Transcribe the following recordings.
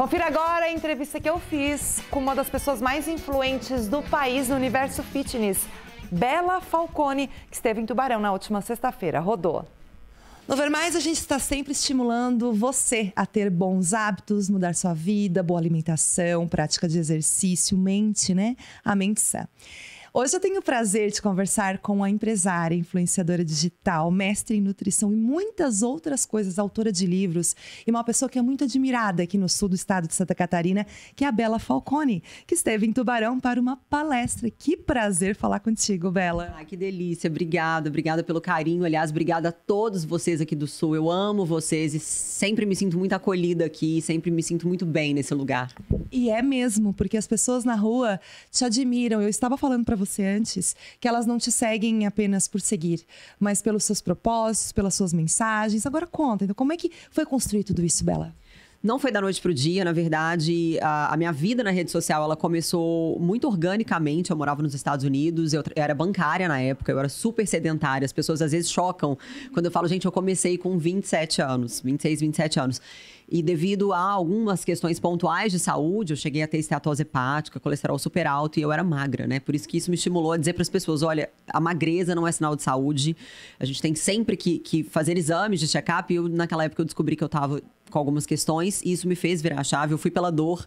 Confira agora a entrevista que eu fiz com uma das pessoas mais influentes do país no universo fitness, Bela Falcone, que esteve em Tubarão na última sexta-feira. Rodou. No Vermais, a gente está sempre estimulando você a ter bons hábitos, mudar sua vida, boa alimentação, prática de exercício, mente, né? A mente sã. Hoje eu tenho o prazer de conversar com a empresária, influenciadora digital, mestre em nutrição e muitas outras coisas, autora de livros e uma pessoa que é muito admirada aqui no sul do estado de Santa Catarina, que é a Bela Falcone, que esteve em Tubarão para uma palestra. Que prazer falar contigo, Bela. que delícia. Obrigada, obrigada pelo carinho. Aliás, obrigada a todos vocês aqui do sul. Eu amo vocês e sempre me sinto muito acolhida aqui, sempre me sinto muito bem nesse lugar. E é mesmo, porque as pessoas na rua te admiram. Eu estava falando para você antes, que elas não te seguem apenas por seguir, mas pelos seus propósitos, pelas suas mensagens. Agora conta, então, como é que foi construído tudo isso, Bela? Não foi da noite pro dia, na verdade, a, a, minha vida na rede social, ela começou muito organicamente. Eu morava nos Estados Unidos, eu, eu, era bancária na época, eu era super sedentária. As pessoas às vezes chocam quando eu falo, gente, eu comecei com 27 anos, 26, 27 anos. E devido a algumas questões pontuais de saúde, eu cheguei a ter esteatose hepática, colesterol super alto e eu era magra, né? Por isso que isso me estimulou a dizer para as pessoas: olha, a magreza não é sinal de saúde. A gente tem sempre que, que fazer exames de check-up. E eu, naquela época eu descobri que eu estava com algumas questões e isso me fez virar a chave. Eu fui pela dor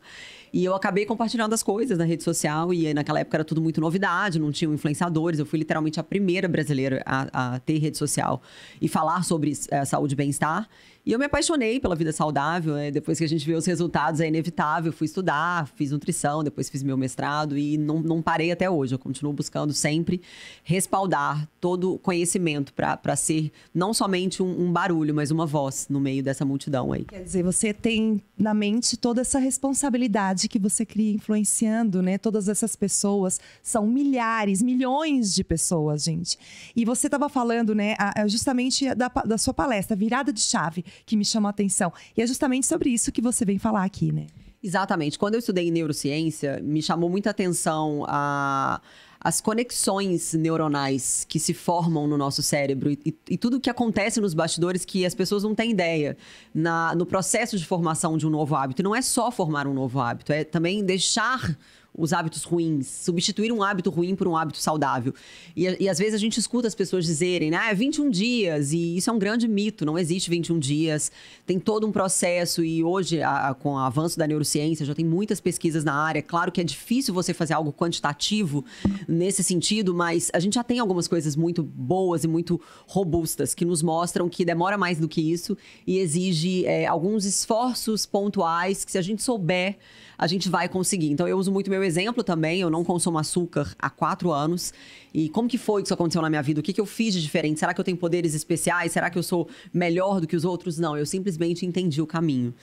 e eu acabei compartilhando as coisas na rede social e naquela época era tudo muito novidade, não tinham influenciadores. Eu fui literalmente a primeira brasileira a, a ter rede social e falar sobre é, saúde e bem-estar. E eu me apaixonei pela vida saudável. Né? Depois que a gente vê os resultados, é inevitável. fui estudar, fiz nutrição, depois fiz meu mestrado e não, não parei até hoje. Eu continuo buscando sempre respaldar todo o conhecimento para ser não somente um, um barulho, mas uma voz no meio dessa multidão aí. Quer dizer, você tem na mente toda essa responsabilidade que você cria influenciando, né? Todas essas pessoas são milhares, milhões de pessoas, gente. E você estava falando, né, justamente da, da sua palestra, virada de chave, que me chamou a atenção. E é justamente sobre isso que você vem falar aqui, né? Exatamente. Quando eu estudei neurociência, me chamou muita atenção a as conexões neuronais que se formam no nosso cérebro e, e tudo o que acontece nos bastidores que as pessoas não têm ideia na, no processo de formação de um novo hábito. E não é só formar um novo hábito, é também deixar os hábitos ruins, substituir um hábito ruim por um hábito saudável. E, e às vezes a gente escuta as pessoas dizerem, né, ah, 21 é dias, e isso é um grande mito, não existe 21 dias, tem todo um processo, e hoje, a, com o avanço da neurociência, já tem muitas pesquisas na área. Claro que é difícil você fazer algo quantitativo nesse sentido, mas a gente já tem algumas coisas muito boas e muito robustas que nos mostram que demora mais do que isso e exige é, alguns esforços pontuais que, se a gente souber, a gente vai conseguir. Então, eu uso muito meu exemplo também. Eu não consumo açúcar há quatro anos. E como que foi que isso aconteceu na minha vida? O que, que eu fiz de diferente? Será que eu tenho poderes especiais? Será que eu sou melhor do que os outros? Não, eu simplesmente entendi o caminho,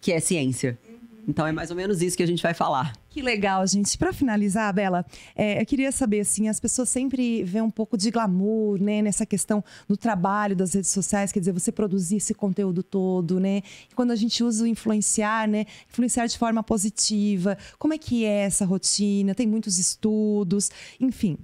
que é ciência. Então é mais ou menos isso que a gente vai falar. Que legal, gente. Para finalizar, Bela, é, eu queria saber assim, as pessoas sempre vêem um pouco de glamour, né, nessa questão do trabalho das redes sociais, quer dizer, você produzir esse conteúdo todo, né? E quando a gente usa o influenciar, né, influenciar de forma positiva. Como é que é essa rotina? Tem muitos estudos, enfim.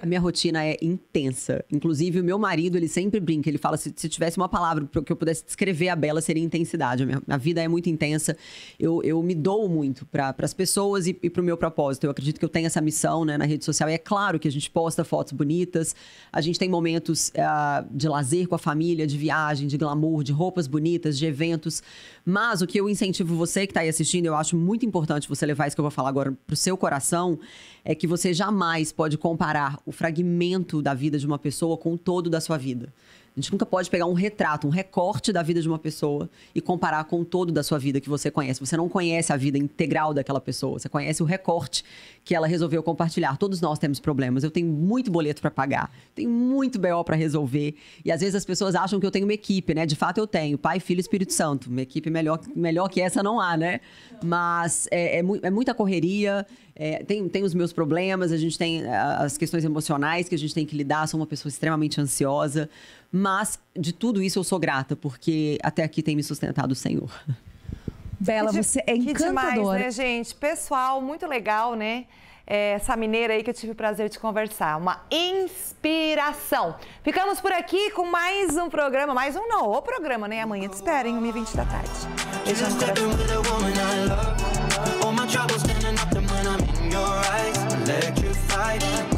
A minha rotina é intensa. Inclusive, o meu marido, ele sempre brinca. Ele fala: se, se tivesse uma palavra que eu pudesse descrever a Bela, seria intensidade. A minha, vida é muito intensa. Eu, eu me dou muito para as pessoas e, e para o meu propósito. Eu acredito que eu tenho essa missão né, na rede social. E é claro que a gente posta fotos bonitas, a gente tem momentos uh, de lazer com a família, de viagem, de glamour, de roupas bonitas, de eventos. Mas o que eu incentivo você que está aí assistindo, eu acho muito importante você levar isso que eu vou falar agora para o seu coração, é que você jamais pode comparar o fragmento da vida de uma pessoa com o todo da sua vida. A gente nunca pode pegar um retrato, um recorte da vida de uma pessoa e comparar com o todo da sua vida que você conhece. Você não conhece a vida integral daquela pessoa, você conhece o recorte que ela resolveu compartilhar. Todos nós temos problemas. Eu tenho muito boleto para pagar, tenho muito BO para resolver. E às vezes as pessoas acham que eu tenho uma equipe, né? De fato eu tenho, pai, filho, Espírito Santo. Uma equipe melhor, melhor que essa não há, né? Mas é, é, é muita correria, é, tem, tem os meus problemas, a gente tem as questões emocionais que a gente tem que lidar. Sou uma pessoa extremamente ansiosa. Mas de tudo isso eu sou grata, porque até aqui tem me sustentado o Senhor. Bela, você é encantadora. Que demais, né, gente? Pessoal, muito legal, né? É, essa mineira aí que eu tive o prazer de conversar. Uma inspiração. Ficamos por aqui com mais um programa, mais um não, o programa, né? Amanhã te espero, em 1h20 da tarde. Beijão no